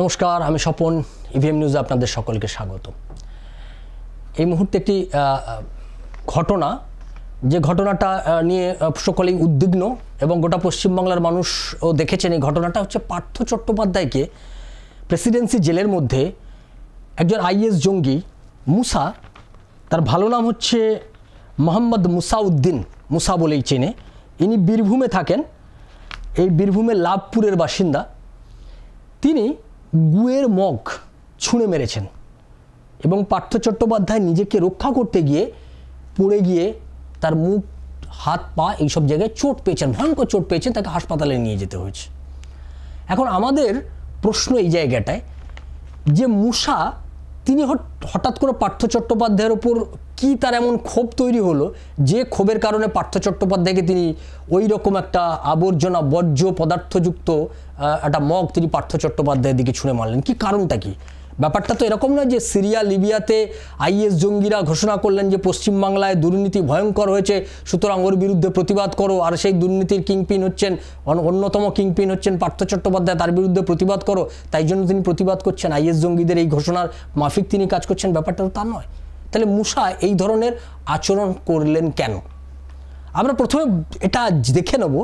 নমস্কার আমি Swapan EVM e নিউজে আপনাদের সকলকে স্বাগত এই মুহূর্তে একটি ঘটনা যে ঘটনাটা নিয়ে সকলেই উদ্বিগ্ন এবং গোটা পশ্চিমবাংলার মানুষও দেখেছেন এই ঘটনাটা হচ্ছে পার্থ চট্টোপাধ্যায়কে প্রেসিডেন্সি জেলের মধ্যে একজন আইএস জঙ্গি মুসা তার ভালো নাম হচ্ছে মোহাম্মদ মুসাউদ্দিন মুসা বলেই চেনে ইনি বীরভূমে থাকেন এই বীরভূমের লাভপুরের বাসিন্দা তিনি গুয়ের মগ ছুঁড়ে মেরেছেন এবং পার্থ চট্টোপাধ্যায় নিজেকে রক্ষা করতে গিয়ে পড়ে গিয়ে তার মুখ হাত পা এইসব জায়গায় চোট পেয়েছেন ভয়ঙ্কর চোট পেয়েছেন তাকে হাসপাতালে নিয়ে যেতে হয়েছে এখন আমাদের প্রশ্ন এই জায়গাটায় যে মুসা তিনি হঠাৎ করে পার্থ চট্টোপাধ্যায়ের ওপর কি তার এমন ক্ষোভ তৈরি হলো যে ক্ষোভের কারণে পার্থ চট্টোপাধ্যায়কে তিনি ওই রকম একটা আবর্জনা বর্জ্য পদার্থযুক্ত একটা মগ তিনি পার্থ চট্টোপাধ্যায়ের দিকে ছুঁড়ে মারলেন কি কারণটা কি ব্যাপারটা তো এরকম নয় যে সিরিয়া লিবিয়াতে আইএস জঙ্গিরা ঘোষণা করলেন যে পশ্চিমবাংলায় দুর্নীতি ভয়ঙ্কর হয়েছে সুতরাং ওর বিরুদ্ধে প্রতিবাদ করো আর সেই দুর্নীতির কিংপিন হচ্ছেন অন্যতম কিংপিন হচ্ছেন পার্থ চট্টোপাধ্যায় তার বিরুদ্ধে প্রতিবাদ করো তাই জন্য তিনি প্রতিবাদ করছেন আইএস জঙ্গিদের এই ঘোষণার মাফিক তিনি কাজ করছেন ব্যাপারটা তো তা নয় তাহলে মুসা এই ধরনের আচরণ করলেন কেন আমরা প্রথমে এটা দেখে নেব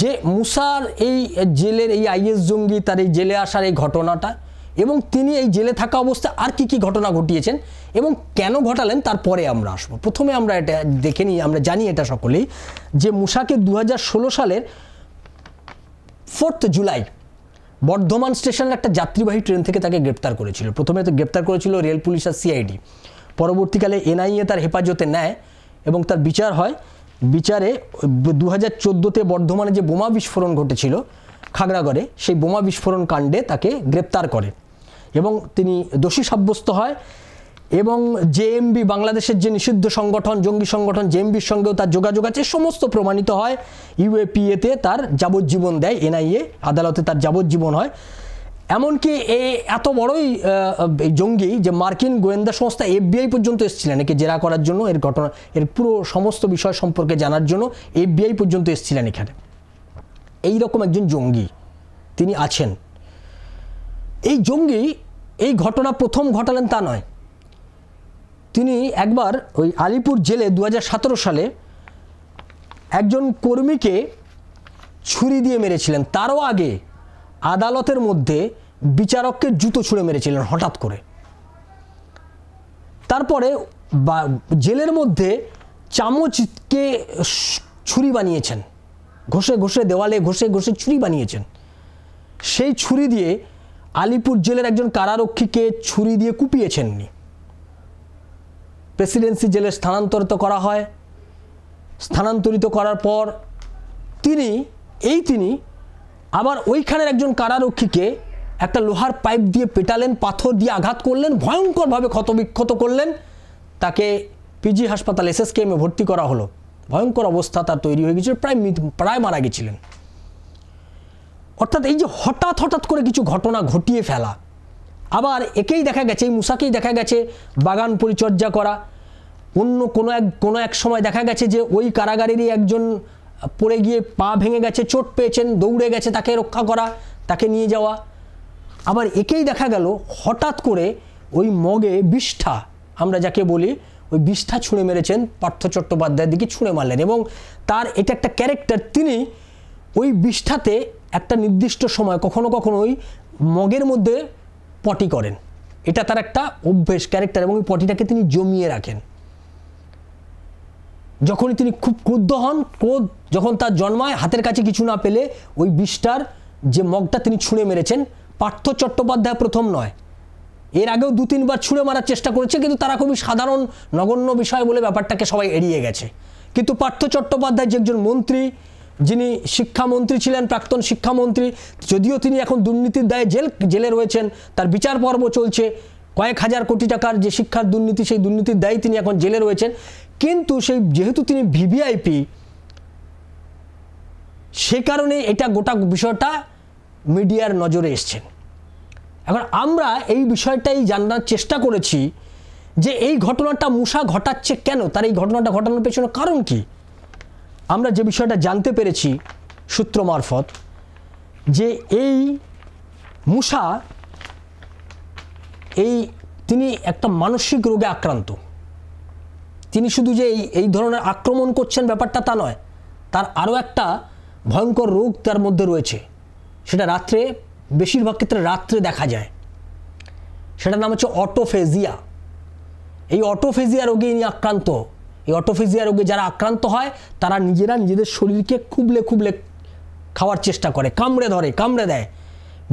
যে মুসার এই জেলের এই আইএস জঙ্গি তার এই জেলে আসার এই ঘটনাটা এবং তিনি এই জেলে থাকা অবস্থায় আর কি কি ঘটনা ঘটিয়েছেন এবং কেন ঘটালেন তারপরে আমরা আসবো প্রথমে আমরা এটা দেখে নিই আমরা জানি এটা সকলেই যে মুসাকে দু হাজার সালের ফোর্থ জুলাই বর্ধমান স্টেশনের একটা যাত্রীবাহী ট্রেন থেকে তাকে গ্রেপ্তার করেছিল প্রথমে তো গ্রেপ্তার করেছিল রেল পুলিশ আর সিআইডি পরবর্তীকালে এনআইএ তার হেফাজতে নেয় এবং তার বিচার হয় বিচারে দু হাজার চোদ্দোতে বর্ধমানে যে বোমা বিস্ফোরণ ঘটেছিল খাগড়াগড়ে সেই বোমা বিস্ফোরণ কাণ্ডে তাকে গ্রেপ্তার করে এবং তিনি দোষী সাব্যস্ত হয় এবং জেএমবি বাংলাদেশের যে নিষিদ্ধ সংগঠন জঙ্গি সংগঠন জেএমবির সঙ্গেও তার যোগাযোগ আছে সমস্ত প্রমাণিত হয় ইউএপিএতে তার যাবজ্জীবন দেয় এনআইএ আদালতে তার যাবজ্জীবন হয় এমনকি এ এত বড়ই জঙ্গি যে মার্কিন গোয়েন্দা সংস্থা এফবিআই পর্যন্ত এসেছিলেন একে জেরা করার জন্য এর ঘটনা এর পুরো সমস্ত বিষয় সম্পর্কে জানার জন্য এফবিআই পর্যন্ত এসেছিলেন এখানে এই রকম একজন জঙ্গি তিনি আছেন এই জঙ্গি এই ঘটনা প্রথম ঘটালেন তা নয় তিনি একবার ওই আলিপুর জেলে দু সালে একজন কর্মীকে ছুরি দিয়ে মেরেছিলেন তারও আগে আদালতের মধ্যে বিচারককে জুতো ছুঁড়ে মেরেছিলেন হঠাৎ করে তারপরে বা জেলের মধ্যে চামচকে ছুরি বানিয়েছেন ঘষে ঘষে দেওয়ালে ঘষে ঘষে ছুরি বানিয়েছেন সেই ছুরি দিয়ে আলিপুর জেলের একজন কারারক্ষীকে ছুরি দিয়ে কুপিয়েছেন প্রেসিডেন্সি জেলে স্থানান্তরিত করা হয় স্থানান্তরিত করার পর তিনি এই তিনি আবার ওইখানের একজন কারারক্ষীকে একটা লোহার পাইপ দিয়ে পেটালেন পাথর দিয়ে আঘাত করলেন ভয়ঙ্করভাবে ক্ষতবিক্ষত করলেন তাকে পিজি হাসপাতাল এসএসকেএমে ভর্তি করা হলো ভয়ঙ্কর অবস্থা তার তৈরি হয়ে গেছিল প্রায় প্রায় মারা গেছিলেন অর্থাৎ এই যে হঠাৎ হঠাৎ করে কিছু ঘটনা ঘটিয়ে ফেলা আবার একেই দেখা গেছে এই মুসাকেই দেখা গেছে বাগান পরিচর্যা করা অন্য কোনো এক কোনো এক সময় দেখা গেছে যে ওই কারাগারেরই একজন পড়ে গিয়ে পা ভেঙে গেছে চোট পেয়েছেন দৌড়ে গেছে তাকে রক্ষা করা তাকে নিয়ে যাওয়া আবার একেই দেখা গেল হঠাৎ করে ওই মগে বিষ্ঠা আমরা যাকে বলি ওই বিষ্ঠা ছুঁড়ে মেরেছেন পার্থ চট্টোপাধ্যায়ের দিকে ছুঁড়ে মারলেন এবং তার এটা একটা ক্যারেক্টার তিনি ওই বিষ্ঠাতে একটা নির্দিষ্ট সময় কখনো কখনো ওই মগের মধ্যে পটি করেন এটা তার একটা অভ্যেস ক্যারেক্টার এবং ওই পটিটাকে তিনি জমিয়ে রাখেন যখনই তিনি খুব ক্রুদ্ধ হন ক্রোধ যখন তার জন্মায় হাতের কাছে কিছু না পেলে ওই বিষটার যে মগটা তিনি ছুঁড়ে মেরেছেন পার্থ চট্টোপাধ্যায় প্রথম নয় এর আগেও দু তিনবার ছুঁড়ে মারার চেষ্টা করেছে কিন্তু তারা খুবই সাধারণ নগণ্য বিষয় বলে ব্যাপারটাকে সবাই এড়িয়ে গেছে কিন্তু পার্থ চট্টোপাধ্যায় যে একজন মন্ত্রী যিনি শিক্ষামন্ত্রী ছিলেন প্রাক্তন শিক্ষামন্ত্রী যদিও তিনি এখন দুর্নীতির দায়ে জেল জেলে রয়েছেন তার বিচার পর্ব চলছে কয়েক হাজার কোটি টাকার যে শিক্ষার দুর্নীতি সেই দুর্নীতির দায়ী তিনি এখন জেলে রয়েছেন কিন্তু সেই যেহেতু তিনি ভিভিআইপি সে কারণে এটা গোটা বিষয়টা মিডিয়ার নজরে এসছেন এখন আমরা এই বিষয়টাই জানার চেষ্টা করেছি যে এই ঘটনাটা মুসা ঘটাচ্ছে কেন তার এই ঘটনাটা ঘটানোর পেছনে কারণ কী আমরা যে বিষয়টা জানতে পেরেছি সূত্র মারফত যে এই মুসা এই তিনি একটা মানসিক রোগে আক্রান্ত তিনি শুধু যে এই ধরনের আক্রমণ করছেন ব্যাপারটা তা নয় তার আরও একটা ভয়ঙ্কর রোগ তার মধ্যে রয়েছে সেটা রাত্রে বেশিরভাগ ক্ষেত্রে রাত্রে দেখা যায় সেটার নাম হচ্ছে অটোফেজিয়া এই অটোফেজিয়া রোগে ইনি আক্রান্ত এই অটোফেজিয়া রোগে যারা আক্রান্ত হয় তারা নিজেরা নিজেদের শরীরকে খুবলে খুবলে খাওয়ার চেষ্টা করে কামড়ে ধরে কামড়ে দেয়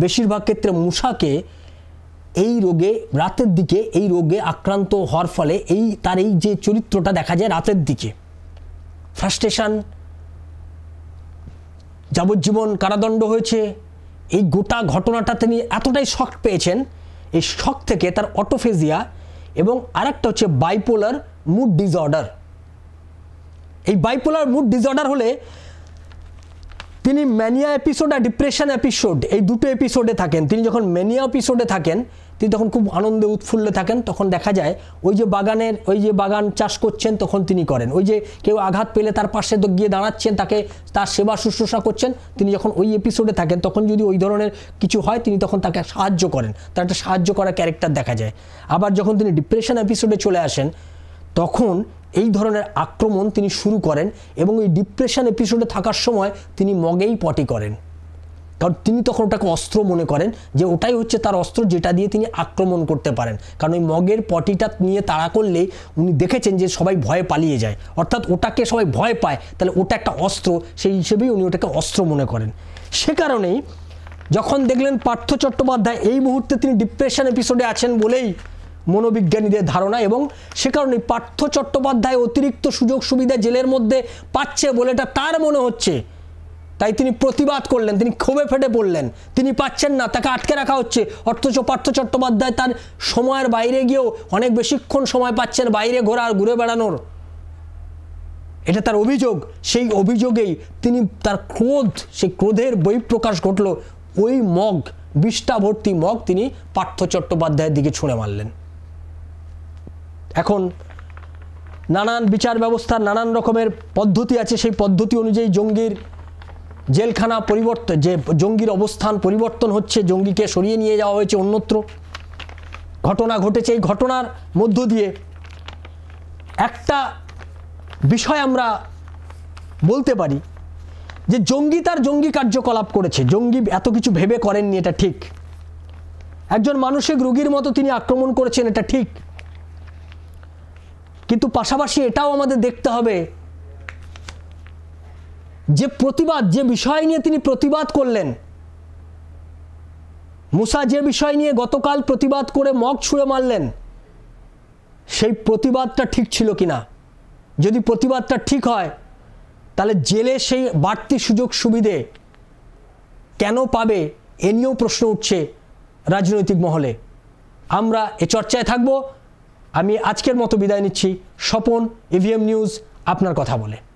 বেশিরভাগ ক্ষেত্রে মূষাকে এই রোগে রাতের দিকে এই রোগে আক্রান্ত হওয়ার ফলে এই তার এই যে চরিত্রটা দেখা যায় রাতের দিকে ফ্রাস্ট্রেশন যাবজ্জীবন কারাদণ্ড হয়েছে এই গোটা ঘটনাটা তিনি এতটাই শখ পেয়েছেন এই শখ থেকে তার অটোফেজিয়া এবং আরেকটা হচ্ছে বাইপোলার মুড ডিসঅর্ডার এই বাইপোলার মুড ডিসঅর্ডার হলে তিনি ম্যানিয়া এপিসোড আর ডিপ্রেশন এপিসোড এই দুটো এপিসোডে থাকেন তিনি যখন ম্যানিয়া এপিসোডে থাকেন তিনি তখন খুব আনন্দে উৎফুল্লে থাকেন তখন দেখা যায় ওই যে বাগানের ওই যে বাগান চাষ করছেন তখন তিনি করেন ওই যে কেউ আঘাত পেলে তার পাশে তো গিয়ে দাঁড়াচ্ছেন তাকে তার সেবা শুশ্রূষা করছেন তিনি যখন ওই এপিসোডে থাকেন তখন যদি ওই ধরনের কিছু হয় তিনি তখন তাকে সাহায্য করেন তার একটা সাহায্য করা ক্যারেক্টার দেখা যায় আবার যখন তিনি ডিপ্রেশন এপিসোডে চলে আসেন তখন এই ধরনের আক্রমণ তিনি শুরু করেন এবং এই ডিপ্রেশন এপিসোডে থাকার সময় তিনি মগেই পটি করেন কারণ তিনি তখন ওটাকে অস্ত্র মনে করেন যে ওটাই হচ্ছে তার অস্ত্র যেটা দিয়ে তিনি আক্রমণ করতে পারেন কারণ ওই মগের পটিটা নিয়ে তাড়া করলেই উনি দেখেছেন যে সবাই ভয়ে পালিয়ে যায় অর্থাৎ ওটাকে সবাই ভয় পায় তাহলে ওটা একটা অস্ত্র সেই হিসেবেই উনি ওটাকে অস্ত্র মনে করেন সে কারণেই যখন দেখলেন পার্থ চট্টোপাধ্যায় এই মুহূর্তে তিনি ডিপ্রেশন এপিসোডে আছেন বলেই মনোবিজ্ঞানীদের ধারণা এবং সে কারণে পার্থ চট্টোপাধ্যায় অতিরিক্ত সুযোগ সুবিধা জেলের মধ্যে পাচ্ছে বলে এটা তার মনে হচ্ছে তাই তিনি প্রতিবাদ করলেন তিনি ক্ষোভে ফেটে পড়লেন তিনি পাচ্ছেন না তাকে আটকে রাখা হচ্ছে অথচ পার্থ চট্টোপাধ্যায় তার সময়ের বাইরে গিয়েও অনেক বেশিক্ষণ সময় পাচ্ছেন বাইরে ঘোরা আর ঘুরে বেড়ানোর এটা তার অভিযোগ সেই অভিযোগেই তিনি তার ক্রোধ সেই ক্রোধের বহিঃপ্রকাশ ঘটল ওই মগ বিষ্টা ভর্তি মগ তিনি পার্থ চট্টোপাধ্যায়ের দিকে ছুঁড়ে মারলেন এখন নানান বিচার ব্যবস্থার নানান রকমের পদ্ধতি আছে সেই পদ্ধতি অনুযায়ী জঙ্গির জেলখানা পরিবর্তন যে জঙ্গির অবস্থান পরিবর্তন হচ্ছে জঙ্গিকে সরিয়ে নিয়ে যাওয়া হয়েছে অন্যত্র ঘটনা ঘটেছে এই ঘটনার মধ্য দিয়ে একটা বিষয় আমরা বলতে পারি যে জঙ্গি তার জঙ্গি কার্যকলাপ করেছে জঙ্গি এত কিছু ভেবে করেননি এটা ঠিক একজন মানসিক রুগীর মতো তিনি আক্রমণ করেছেন এটা ঠিক কিন্তু পাশাপাশি এটাও আমাদের দেখতে হবে যে প্রতিবাদ যে বিষয় নিয়ে তিনি প্রতিবাদ করলেন মুসা যে বিষয় নিয়ে গতকাল প্রতিবাদ করে মগ ছুঁড়ে মারলেন সেই প্রতিবাদটা ঠিক ছিল কি না যদি প্রতিবাদটা ঠিক হয় তাহলে জেলে সেই বাড়তি সুযোগ সুবিধে কেন পাবে এ নিয়েও প্রশ্ন উঠছে রাজনৈতিক মহলে আমরা এ চর্চায় থাকবো আমি আজকের মতো বিদায় নিচ্ছি স্বপন ইভিএম নিউজ আপনার কথা বলে